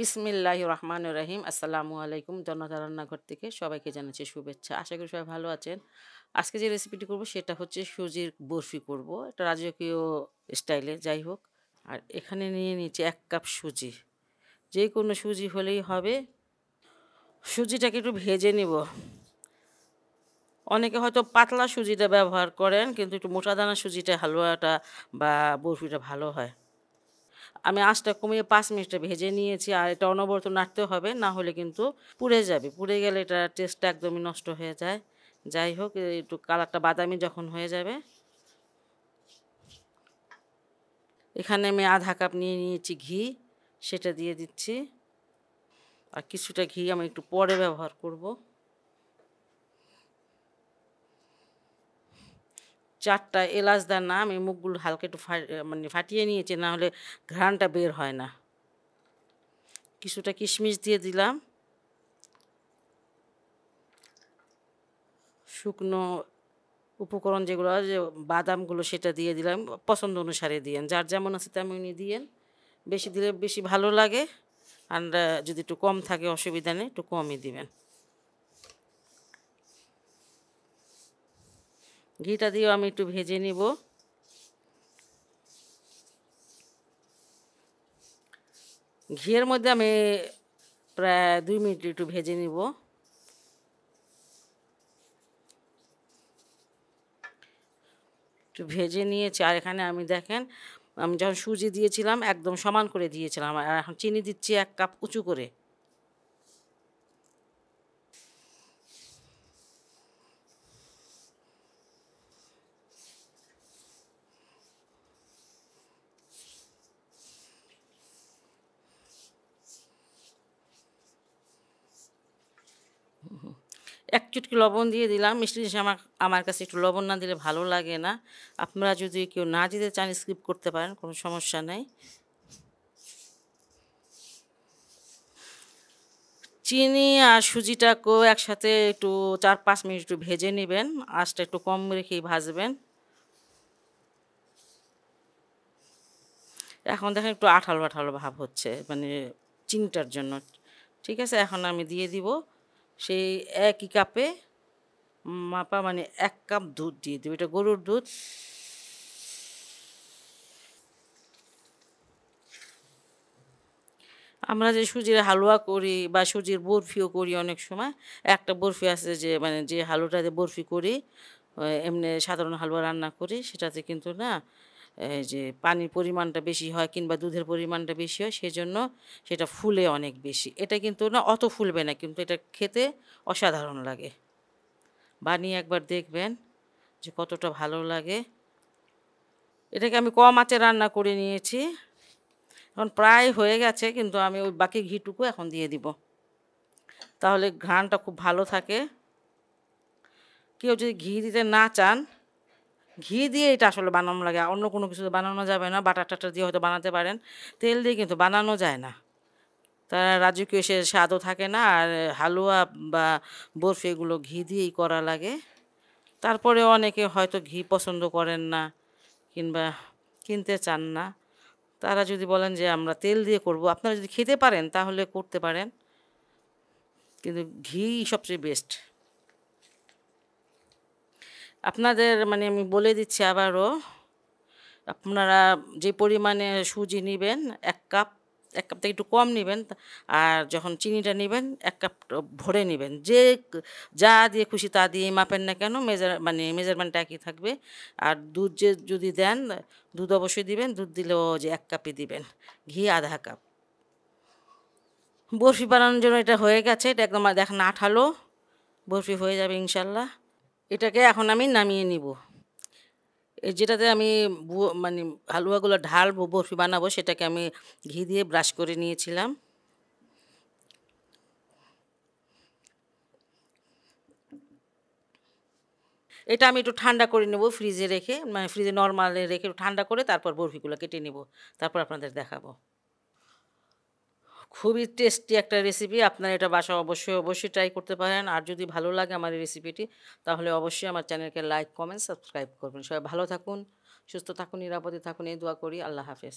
বিসমিল্লাহ রহমান রাহিম আসসালামু আলাইকুম জনতা রান্নাঘর থেকে সবাইকে জানাচ্ছি শুভেচ্ছা আশা করি সবাই ভালো আছেন আজকে যে রেসিপিটি করব সেটা হচ্ছে সুজির বরফি করব এটা রাজকীয় স্টাইলে যাই হোক আর এখানে নিয়ে নিয়েছি এক কাপ সুজি যে কোনো সুজি হলেই হবে সুজিটাকে একটু ভেজে নিব অনেকে হয়তো পাতলা সুজিটা ব্যবহার করেন কিন্তু একটু মোটা দানা সুজিটা হালুয়াটা বা বরফিটা ভালো হয় আমি আঁচটা কমিয়ে পাঁচ মিনিটটা ভেজে নিয়েছি আর এটা অনবরত নাড়তে হবে না হলে কিন্তু পুড়ে যাবে পুড়ে গেলে এটা টেস্টটা একদমই নষ্ট হয়ে যায় যাই হোক একটু কালারটা বাদামি যখন হয়ে যাবে এখানে আমি আধা কাপ নিয়ে নিয়েছি ঘি সেটা দিয়ে দিচ্ছি আর কিছুটা ঘি আমি একটু পরে ব্যবহার করবো চারটা এলাচ না আমি মুখগুলো হালকা একটু মানে ফাটিয়ে নিয়েছি না হলে ঘ্রাণটা বের হয় না কিছুটা কিশমিশ দিয়ে দিলাম শুকনো উপকরণ যেগুলো যে বাদামগুলো সেটা দিয়ে দিলাম পছন্দ অনুসারে দিয়েন যার যেমন আছে তেমনই দিয়েন বেশি দিলে বেশি ভালো লাগে আর যদি একটু কম থাকে অসুবিধা নেই একটু কমই দিবেন ঘিটা দিয়েও আমি একটু ভেজে নিব ঘিয়ের মধ্যে আমি প্রায় দুই মিনিট একটু ভেজে নিব একটু ভেজে নিয়েছি আর এখানে আমি দেখেন আমি যখন সুজি দিয়েছিলাম একদম সমান করে দিয়েছিলাম আর এখন চিনি দিচ্ছি এক কাপ উঁচু করে এক চুটকি লবণ দিয়ে দিলাম মিষ্টি জিনিস আমার আমার কাছে একটু লবণ না দিলে ভালো লাগে না আপনারা যদি কেউ না দিতে চান স্কিপ করতে পারেন কোনো সমস্যা নেই চিনি আর সুজিটাকেও একসাথে একটু চার পাঁচ মিনিট একটু ভেজে নেবেন আঁচটা একটু কম রেখেই ভাজবেন এখন দেখেন একটু আঠালো আঠালো ভাব হচ্ছে মানে চিনিটার জন্য ঠিক আছে এখন আমি দিয়ে দিব সেই একই কাপে মাপা মানে এক কাপ দুধ দিয়ে দেবো এটা গরুর দুধ আমরা যে সুজির হালুয়া করি বা সুজির বরফিও করি অনেক সময় একটা বরফি আছে যে মানে যে হালুটাতে বরফি করি এমনি সাধারণ হালুয়া রান্না করি সেটাতে কিন্তু না যে পানির পরিমাণটা বেশি হয় কিংবা দুধের পরিমাণটা বেশি হয় সেজন্য সেটা ফুলে অনেক বেশি এটা কিন্তু না অত ফুলবে না কিন্তু এটা খেতে অসাধারণ লাগে বানিয়ে একবার দেখবেন যে কতটা ভালো লাগে এটাকে আমি কম আঁচে রান্না করে নিয়েছি এখন প্রায় হয়ে গেছে কিন্তু আমি ওই বাকি ঘিটুকু এখন দিয়ে দিব তাহলে ঘ্রাণটা খুব ভালো থাকে কেউ যদি ঘি দিতে না চান ঘি দিয়ে এটা আসলে বানানো লাগে অন্য কোনো কিছু বানানো যাবে না বাটার টাটার দিয়ে হয়তো বানাতে পারেন তেল দিয়ে কিন্তু বানানো যায় না তারা রাজকীয় সে স্বাদও থাকে না আর হালুয়া বা বরফি এগুলো ঘি দিয়েই করা লাগে তারপরে অনেকে হয়তো ঘি পছন্দ করেন না কিংবা কিনতে চান না তারা যদি বলেন যে আমরা তেল দিয়ে করব আপনারা যদি খেতে পারেন তাহলে করতে পারেন কিন্তু ঘি সবচেয়ে বেস্ট আপনাদের মানে আমি বলে দিচ্ছি আবারও আপনারা যে পরিমাণে সুজি নেবেন এক কাপ এক কাপ থেকে একটু কম নেবেন আর যখন চিনিটা নেবেন এক কাপ ভরে নেবেন যে যা দিয়ে খুশি তা দিয়ে মাপেন না কেন মেজার মানে মেজারমেন্টটা একই থাকবে আর দুধ যে যদি দেন দুধ অবশ্যই দিবেন দুধ দিলেও যে এক কাপই দিবেন ঘি আধা কাপ বরফি বানানোর জন্য এটা হয়ে গেছে এটা একদম দেখেন আঠালো বরফি হয়ে যাবে ইনশাল্লাহ এটাকে এখন আমি নামিয়ে নিব যেটাতে আমি মানে হালুয়াগুলো ঢালবো বরফি বানাবো সেটাকে আমি ঘি দিয়ে ব্রাশ করে নিয়েছিলাম এটা আমি একটু ঠান্ডা করে নেব ফ্রিজে রেখে মানে ফ্রিজে নর্মালে রেখে ঠান্ডা করে তারপর বরফিগুলো কেটে নেব তারপর আপনাদের দেখাবো খুবই টেস্টি একটা রেসিপি আপনারা এটা বাসা অবশ্যই অবশ্যই ট্রাই করতে পারেন আর যদি ভালো লাগে আমার এই রেসিপিটি তাহলে অবশ্যই আমার চ্যানেলকে লাইক কমেন্ট সাবস্ক্রাইব করবেন সবাই ভালো থাকুন সুস্থ থাকুন নিরাপদে থাকুন এই দোয়া করি আল্লাহ হাফেজ